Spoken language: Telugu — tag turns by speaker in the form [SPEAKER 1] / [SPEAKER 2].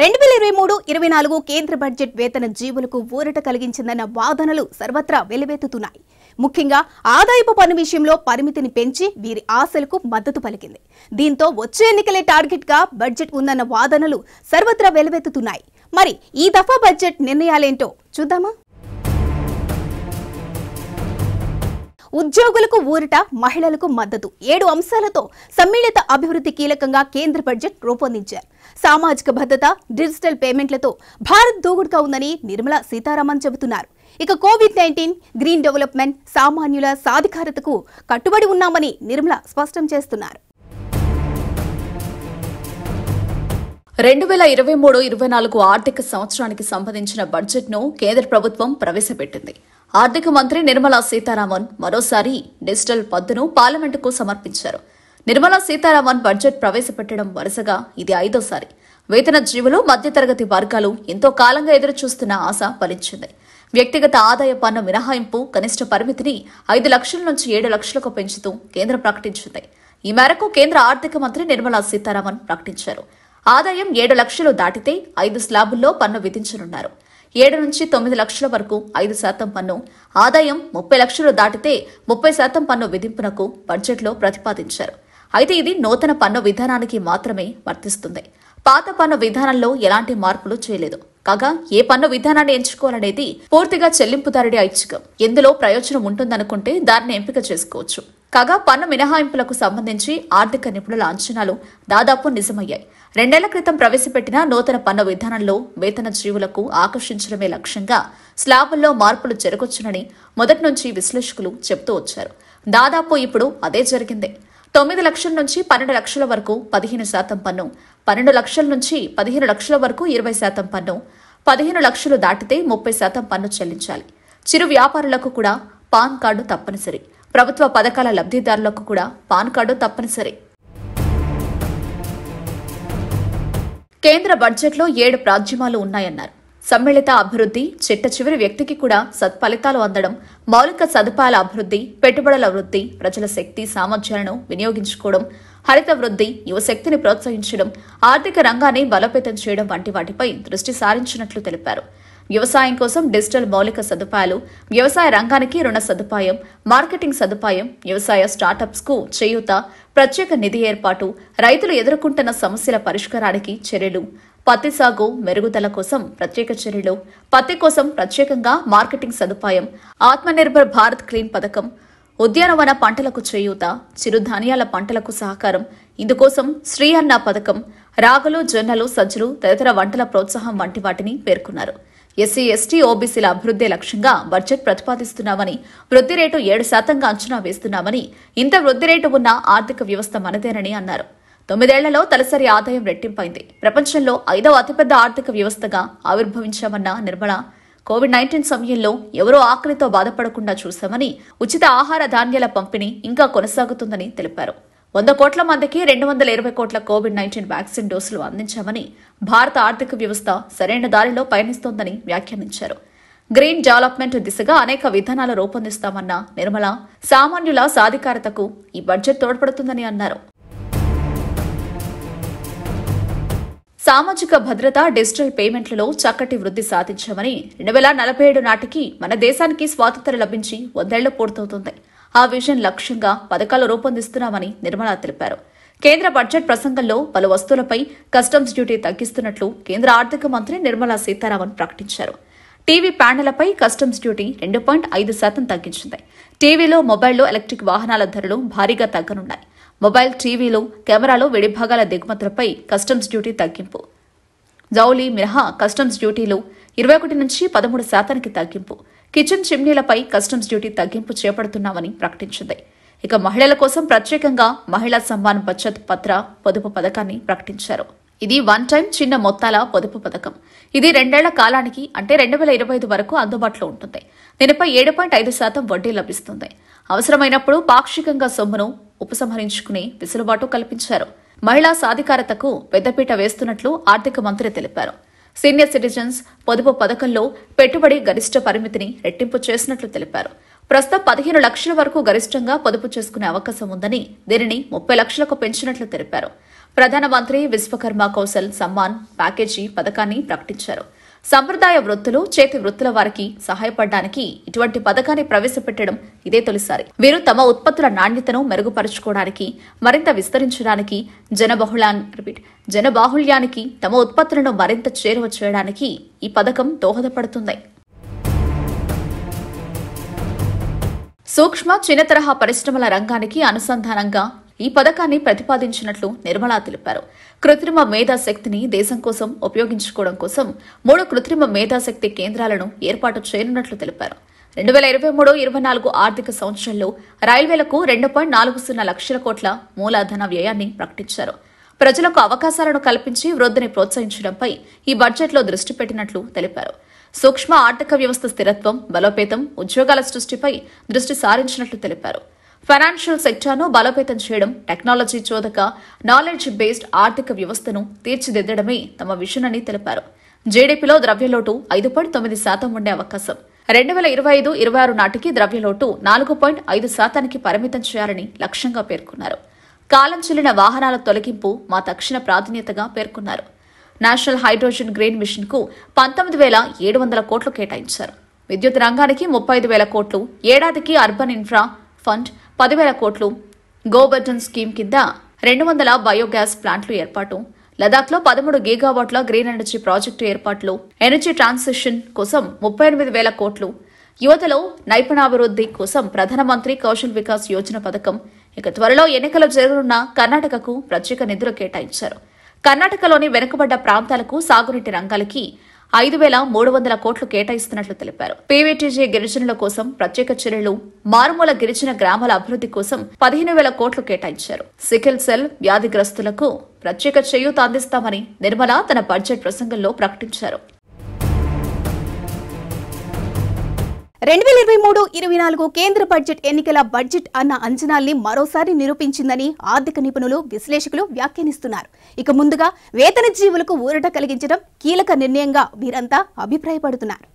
[SPEAKER 1] రెండు వేల ఇరవై మూడు ఇరవై నాలుగు కేంద్ర బడ్జెట్ వేతన జీవులకు ఊరట కలిగించిందన్న వాదనలు సర్వత్రా వెలువెత్తుతున్నాయి ముఖ్యంగా ఆదాయపు పన్ను విషయంలో పరిమితిని పెంచి వీరి ఆశలకు మద్దతు పలికింది దీంతో వచ్చే ఎన్నికలే టార్గెట్గా బడ్జెట్ ఉందన్న వాదనలు సర్వత్రా వెలువెత్తుతున్నాయి మరి ఈ దఫా బడ్జెట్ నిర్ణయాలేంటో చూద్దామా ఉద్యోగులకు ఊరిట మహిళలకు మద్దతు ఏడు అంశాలతో సమ్మిళిత అభివృద్ధి కీలకంగా కేంద్ర బడ్జెట్ రూపొందించారు సామాజిక భద్రత డిజిటల్ పేమెంట్లతో భారత్ దూగుడుగా ఉందని నిర్మలా సీతారామన్ చెబుతున్నారు ఇక కోవిడ్ నైన్టీన్ గ్రీన్ డెవలప్మెంట్ సామాన్యుల సాధికారతకు కట్టుబడి ఉన్నామని నిర్మలా స్పష్టం చేస్తున్నారు
[SPEAKER 2] రెండు వేల ఇరవై మూడు ఇరవై నాలుగు ఆర్థిక సంవత్సరానికి సంబంధించిన బడ్జెట్ను కేంద్ర ప్రభుత్వం ప్రవేశపెట్టింది ఆర్థిక మంత్రి నిర్మలా సీతారామన్ మరోసారి డిజిటల్ పద్దును పార్లమెంటుకు సమర్పించారు నిర్మలా సీతారామన్ బడ్జెట్ ప్రవేశపెట్టడం వరుసగా ఇది ఐదోసారి వేతన జీవులు మధ్యతరగతి వర్గాలు ఎంతో కాలంగా ఎదురుచూస్తున్న ఆశ ఫలించింది వ్యక్తిగత ఆదాయ పన్ను మినహాయింపు కనిష్ట పరిమితిని ఐదు లక్షల నుంచి ఏడు లక్షలకు పెంచుతూ కేంద్రం ప్రకటించింది ఈ మేరకు కేంద్ర ఆర్థిక మంత్రి నిర్మలా సీతారామన్ ప్రకటించారు ఆదాయం ఏడు లక్షలు దాటితే ఐదు స్లాబుల్లో పన్ను విధించనున్నారు ఏడు నుంచి తొమ్మిది లక్షల వరకు ఐదు శాతం పన్ను ఆదాయం ముప్పై లక్షలు దాటితే ముప్పై శాతం పన్ను విధింపునకు బడ్జెట్లో ప్రతిపాదించారు అయితే ఇది నూతన పన్ను విధానానికి మాత్రమే వర్తిస్తుంది పాత పన్ను విధానంలో ఎలాంటి మార్పులు చేయలేదు కాగా ఏ పన్ను విధానాన్ని ఎంచుకోవాలనేది పూర్తిగా చెల్లింపుదారుడి ఐచ్ఛికం ఎందులో ప్రయోజనం ఉంటుందనుకుంటే దాన్ని ఎంపిక చేసుకోవచ్చు కాగా పన్ను మినహాయింపులకు సంబంధించి ఆర్థిక నిపుణుల అంచనాలు దాదాపు నిజమయ్యాయి రెండేళ్ల క్రితం ప్రవేశపెట్టిన నూతన పన్ను విధానంలో వేతన జీవులకు ఆకర్షించడమే లక్ష్యంగా స్లాబుల్లో మార్పులు జరగొచ్చునని మొదటి నుంచి విశ్లేషకులు చెబుతూ వచ్చారు దాదాపు ఇప్పుడు అదే జరిగింది తొమ్మిది లక్షల నుంచి పన్నెండు లక్షల వరకు పదిహేను శాతం పన్ను పన్నెండు లక్షల నుంచి పదిహేను లక్షల వరకు ఇరవై శాతం పన్ను పదిహేను లక్షలు దాటితే ముప్పై శాతం పన్ను చెల్లించాలి చిరు వ్యాపారులకు కూడా పాన్ కార్డు తప్పనిసరి ప్రభుత్వ పథకాల లబ్ధిదారులకు కూడా పాన్ కార్డు తప్పనిసరి కేంద్ర బడ్జెట్లో ఏడు ప్రాజ్యమాలు ఉన్నాయన్నారు సమ్మిళిత అభివృద్ధి చిట్ట చివరి వ్యక్తికి కూడా సత్ఫలితాలు అందడం మౌలిక సదుపాయాల అభివృద్ధి పెట్టుబడుల వృద్ధి ప్రజల శక్తి సామర్థ్యాలను వినియోగించుకోవడం హరిత వృద్ధి యువశక్తిని ప్రోత్సహించడం ఆర్థిక రంగాన్ని బలోపేతం చేయడం వంటి వాటిపై దృష్టి సారించినట్లు తెలిపారు వ్యవసాయం కోసం డిజిటల్ మౌలిక సదుపాయాలు వ్యవసాయ రంగానికి రుణ సదుపాయం మార్కెటింగ్ సదుపాయం వ్యవసాయ స్టార్టప్స్కు చేయూత ప్రత్యేక నిధి ఏర్పాటు రైతులు ఎదుర్కొంటున్న సమస్యల పరిష్కారానికి చర్యలు పత్తి సాగు మెరుగుదల కోసం ప్రత్యేక చర్యలు పత్తి కోసం ప్రత్యేకంగా మార్కెటింగ్ సదుపాయం ఆత్మనిర్భర్ భారత్ క్లీన్ పథకం ఉద్యానవన పంటలకు చేయూత చిరుధాన్యాల పంటలకు సహకారం ఇందుకోసం శ్రీ అన్న పథకం రాగులు జొన్నలు సజ్జలు తదితర వంటల ప్రోత్సాహం వంటి వాటిని పేర్కొన్నారు ఎస్సీ ఎస్టీ ఓబీసీల అభివృద్ధి లక్ష్యంగా బడ్జెట్ ప్రతిపాదిస్తున్నామని వృద్ధి రేటు ఏడు శాతంగా అంచనా వేస్తున్నామని ఇంత వృద్ధి రేటు ఉన్న ఆర్థిక వ్యవస్థ మనదేనని అన్నారు తొమ్మిదేళ్లలో తలసరి ఆదాయం రెట్టింపైంది ప్రపంచంలో ఐదవ అతిపెద్ద ఆర్థిక వ్యవస్థగా ఆవిర్భవించామన్న నిర్మల కోవిడ్ నైన్టీన్ సమయంలో ఎవరో ఆకలితో బాధపడకుండా చూశామని ఉచిత ఆహార ధాన్యాల పంపిణీ ఇంకా కొనసాగుతుందని తెలిపారు వంద కోట్ల మందికి రెండు వందల ఇరవై కోట్ల కోవిడ్ నైన్టీన్ వ్యాక్సిన్ డోసులు అందించామని భారత ఆర్థిక వ్యవస్థ సరైన దారిలో పయనిస్తోందని వ్యాఖ్యానించారు గ్రీన్ డెవలప్మెంట్ దిశగా అనేక విధానాలు రూపొందిస్తామన్న నిర్మల సామాన్యుల సాధికారతకు ఈ బడ్జెట్ తోడ్పడుతుందని అన్నారు సామాజిక భద్రత డిజిటల్ పేమెంట్లలో చక్కటి వృద్ధి సాధించామని రెండు వేల నలభై ఏడు నాటికి మన దేశానికి స్వాతంత్ర్యం లభించి వందేళ్లు పూర్తవుతుంది ఆ విజన్ లక్ష్యంగా పథకాలు రూపొందిస్తున్నామని నిర్మలా తెలిపారు కేంద్ర బడ్జెట్ ప్రసంగంలో పలు వస్తువులపై కస్టమ్స్ డ్యూటీ తగ్గిస్తున్నట్లు కేంద్ర ఆర్థిక మంత్రి నిర్మలా సీతారామన్ ప్రకటించారు టీవీ ప్యానెళ్లపై కస్టమ్స్ డ్యూటీ రెండు పాయింట్ ఐదు శాతం తగ్గించింది టీవీలో మొబైల్లో ఎలక్ట్రిక్ వాహనాల ధరలు భారీగా తగ్గనున్నాయి మొబైల్ టీవీలు కెమెరాలు విడిభాగాల దిగుమతులపై కస్టమ్స్ డ్యూటీ తగ్గింపు జౌలీ మినహా కస్టమ్స్ డ్యూటీలు ఇరవై ఒకటి నుంచి పదమూడు శాతానికి తగ్గింపు కిచెన్ చిమ్నీలపై కస్టమ్స్ డ్యూటీ తగ్గింపు చేపడుతున్నామని ప్రకటించింది ఇక మహిళల కోసం ప్రత్యేకంగా మహిళా సమ్మాన్ బచత్ పత్ర పొదుపు పథకాన్ని ప్రకటించారు ఇది వన్ టైం చిన్న మొత్తాల పొదుపు పథకం ఇది రెండేళ్ల కాలానికి అంటే రెండు వేల ఇరవై ఐదు వరకు అందుబాటులో ఉంటుంది దీనిపై ఏడు పాయింట్ ఐదు శాతం వడ్డీ లభిస్తుంది అవసరమైనప్పుడు పాక్షికంగా సొమ్మును ఉపసంహరించుకునే వెసులుబాటు కల్పించారు మహిళా సాధికారతకు పెద్దపీట వేస్తున్నట్లు ఆర్థిక మంత్రి తెలిపారు సీనియర్ సిటిజన్స్ పొదుపు పథకంలో పెట్టుబడి గరిష్ట పరిమితిని రెట్టింపు చేసినట్లు తెలిపారు ప్రస్తుతం పదిహేను లక్షల వరకు గరిష్టంగా పొదుపు చేసుకునే అవకాశం ఉందని దీనిని ముప్పై లక్షలకు పెంచినట్లు తెలిపారు ప్రధానమంత్రి విశ్వకర్మ కౌశల్ సమ్మాన్ ప్యాకేజీ పథకాన్ని ప్రకటించారు సంప్రదాయ వృత్తులు చేతి వృత్తుల వారికి సహాయపడడానికి ఇటువంటి పథకాన్ని ప్రవేశపెట్టడం ఇదే తొలిసారి వీరు తమ ఉత్పత్తుల నాణ్యతను మెరుగుపరుచుకోవడానికి మరింత విస్తరించడానికి జనబాహుళ్యానికి తమ ఉత్పత్తులను మరింత చేరువ చేయడానికి ఈ పథకం దోహదపడుతుంది సూక్ష్మ చిన్న తరహా పరిశ్రమల రంగానికి అనుసంధానంగా ఈ పథకాన్ని ప్రతిపాదించినట్లు నిర్మలా తెలిపారు కృత్రిమ మేధాశక్తిని దేశం కోసం ఉపయోగించుకోవడం కోసం మూడు కృత్రిమ మేధాశక్తి కేంద్రాలను ఏర్పాటు చేయనున్నట్లు తెలిపారు రెండు వేల ఇరవై మూడు ఇరవై నాలుగు ఆర్థిక సంవత్సరంలో రైల్వేలకు రెండు పాయింట్ నాలుగు సున్నా లక్షల కోట్ల మూలధన వ్యయాన్ని ప్రకటించారు ప్రజలకు అవకాశాలను కల్పించి వృద్ధిని ప్రోత్సహించడంపై ఈ బడ్జెట్లో దృష్టి పెట్టినట్లు తెలిపారు సూక్ష్మ ఆర్థిక వ్యవస్థ స్థిరత్వం బలోపేతం ఉద్యోగాల సృష్టిపై దృష్టి సారించినట్లు తెలిపారు ఫైనాన్షియల్ సెక్టార్ను బలోపేతం చేయడం టెక్నాలజీ చోదక నాలెడ్జ్ బేస్డ్ ఆర్థిక వ్యవస్థను తీర్చిదిద్దడమే తమ విషన్ అని తెలిపారు జీడీపీలో ద్రవ్యలోటు ఐదు పాయింట్ తొమ్మిది శాతం ఉండే అవకాశం రెండు వేల ఇరవై ఐదు ఇరవై ఆరు నాటికి ద్రవ్యలోటు నాలుగు పాయింట్ ఐదు శాతానికి పరిమితం చేయాలని లక్ష్యంగా పేర్కొన్నారు కాలం చెల్లిన వాహనాల తొలగింపు మా తక్షణ ప్రాధాన్యతగా పేర్కొన్నారు నేషనల్ హైడ్రోజన్ గ్రీన్ మిషన్కు పంతొమ్మిది వేల ఏడు వందల కోట్లు కేటాయించారు విద్యుత్ రంగానికి ముప్పై ఐదు వేల కోట్లు ఏడాదికి అర్బన్ ఇన్ఫ్రా ఫండ్ పదివేల కోట్లు గోబర్డన్ స్కీమ్ కింద రెండు వందల బయోగ్యాస్ ప్లాంట్లు ఏర్పాటు లదాఖ్లో పదమూడు గీగావాట్ల గ్రీన్ ఎనర్జీ ప్రాజెక్టు ఏర్పాట్లు ఎనర్జీ ట్రాన్సిషన్ కోసం ముప్పై ఎనిమిది వేల కోట్లు యువతలో నైపుణాభివృద్ధి కోసం ప్రధానమంత్రి కౌశల్ వికాస్ యోజన పథకం ఇక త్వరలో ఎన్నికలు జరగనున్న కర్ణాటకకు ప్రత్యేక నిధులు కేటాయించారు కర్ణాటకలోని వెనుకబడ్డ ప్రాంతాలకు సాగునీటి రంగాలకి ఐదు వేల మూడు వందల కోట్లు కేటాయిస్తున్నట్లు తెలిపారు పీవీటీజీ గిరిజనుల కోసం ప్రత్యేక చర్యలు మారుమూల గిరిజన గ్రామాల అభివృద్ధి కోసం పదిహేను వేల కోట్లు కేటాయించారు సికిల్ సెల్ వ్యాధిగ్రస్తులకు ప్రత్యేక చేయూత అందిస్తామని నిర్మల తన బడ్జెట్ ప్రసంగంలో
[SPEAKER 1] ప్రకటించారు రెండు వేల ఇరవై మూడు ఇరవై నాలుగు కేంద్ర బడ్జెట్ ఎన్నికల బడ్జెట్ అన్న అంచనాల్ని మరోసారి నిరూపించిందని ఆర్థిక నిపుణులు విశ్లేషకులు వ్యాఖ్యానిస్తున్నారు ఇక ముందుగా వేతన జీవులకు ఊరట కలిగించడం కీలక నిర్ణయంగా వీరంతా అభిప్రాయపడుతున్నారు